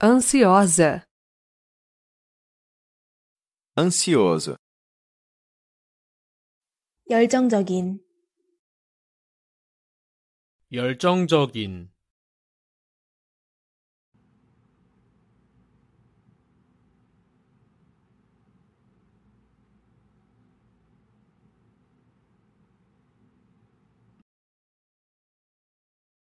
ansiosa, ansioso, 열정적인 열정적인